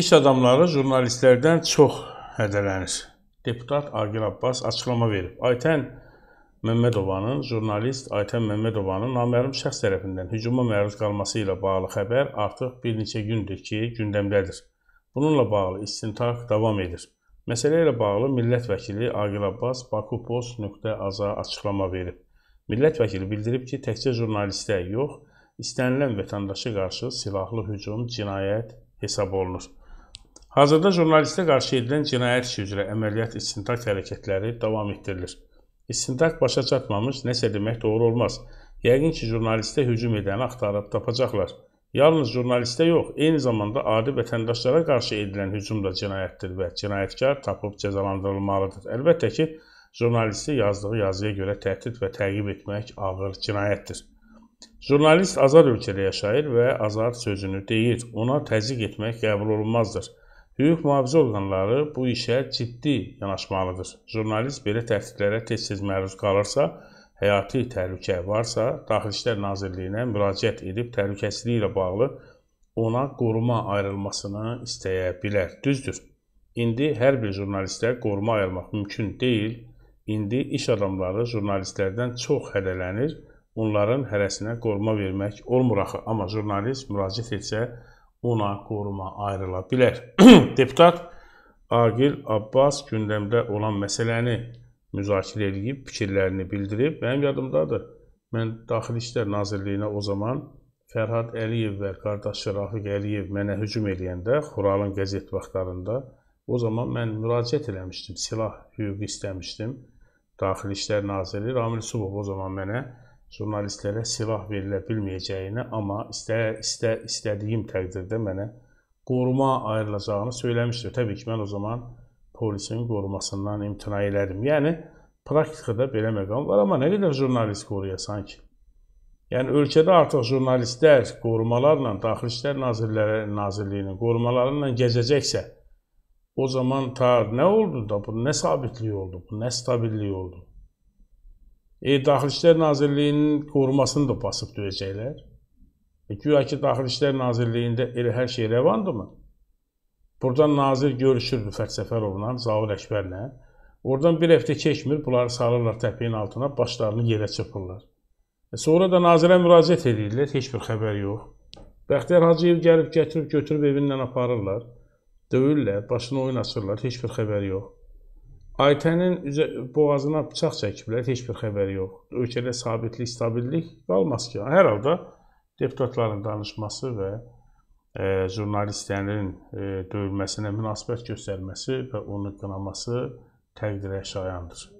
İş adamları jurnalistlərdən çox hədələnir. Deputat Aqil Abbas açıqlama verib. Aytən Məmmədovanın, jurnalist Aytən Məmmədovanın naməlum şəxs tərəfindən hücuma məruz qalması ilə bağlı xəbər artıq bir neçə gündür ki, gündəmdədir. Bununla bağlı istintaq davam edir. Məsələ ilə bağlı millət vəkili Aqil Abbas bakupost.az-a açıqlama verib. Millət vəkili bildirib ki, təkcə jurnalistə yox, istənilən vətəndaşa qarşı silahlı hücum cinayət hesab olunur. Hazırda jurnalistə qarşı edilən cinayət işi üzrə əməliyyat istintaq hərəkətləri davam etdirilir. İstintaq başa çatmamış nəsə demək doğru olmaz. Yəqin ki, jurnalistə hücum edəni axtarıb tapacaqlar. Yalnız jurnalistə yox, eyni zamanda adi vətəndaşlara qarşı edilən hücum da cinayətdir və cinayətkar tapıb cəzalandırılmalıdır. Əlbəttə ki, jurnalisti yazdığı yazıya görə təhdid və təqib etmək ağır cinayətdir. Jurnalist azad ölkədə yaşayır və azad sözünü deyir. Ona təzyiq etmək qəbul olunmazdır. Hüquq mühafizə orqanları bu işə ciddi yanaşmalıdır. Jurnalist belə təhdidlərə tez-tez məruz qalırsa, həyati təhlükə varsa, Daxili İşlər Nazirliyinə müraciət edib təhlükəsizliyi ilə bağlı ona qoruma ayrılmasını istəyə bilər. Düzdür. İndi hər bir jurnalistə qoruma ayırmaq mümkün deyil. İndi iş adamları jurnalistlərdən çox hədələnir. Onların hərəsinə qoruma vermək olmur axı, amma jurnalist müraciət etsə, ona qoruma ayrıla bilər. Deputat Agil Abbas gündəmdə olan məsələni müzakirə edib, fikirlərini bildirib. Mənim yadımdadır. Mən Daxili İşlər Nazirliyinə o zaman Fərhad Əliyev və qardaşı Rafiq Əliyev mənə hücum edəndə Xuralın qəzet vaxtlarında o zaman mən müraciət eləmişdim, silah hüququ istəmişdim. Daxili İşlər Naziri Ramil Subov o zaman mənə jurnalistlərə silah verilə bilməyəcəyini, amma istə, istə, istədiyim təqdirdə mənə qoruma ayrılacağını söyləmişdir. Təbii ki, mən o zaman polisin qorumasından imtina elədim. Yəni praktikada belə məqam var, amma nə qədər jurnalist qoruyasan ki? Yəni ölkədə artıq jurnalistlər qorumalarla, Daxili İşlər Nazirləri Nazirliyinin qorumalarla gəzəcəksə, o zaman ta nə oldu da bu nə sabitlik oldu, bu nə stabillik oldu? E, Daxili İşlər Nazirliyinin qorumasını da basıb döyəcəklər. E, güya ki, Daxili İşlər Nazirliyində elə hər şey rəvandırmı? Buradan nazir görüşürdü Fəxsəfərovla, Zavir Əkbərlə. Oradan bir həftə keçmir, bunları salırlar təpiyin altına, başlarını yerə çırpırlar. E, sonra da nazirə müraciət edirlər, heç bir xəbər yox. Bəxtiyar Hacıyev gəlib gətirib götürüb evindən aparırlar. Döyürlər, başına oyun açırlar, heç bir xəbər yox. Aytənin boğazına bıçaq çəkiblər, heç bir xəbər yox. Ölkədə sabitlik, stabillik qalmaz ki. Hər halda deputatların danışması və e, jurnalistlərin e, döyülməsinə münasibət göstərməsi və onu qınaması təqdirə şayandır.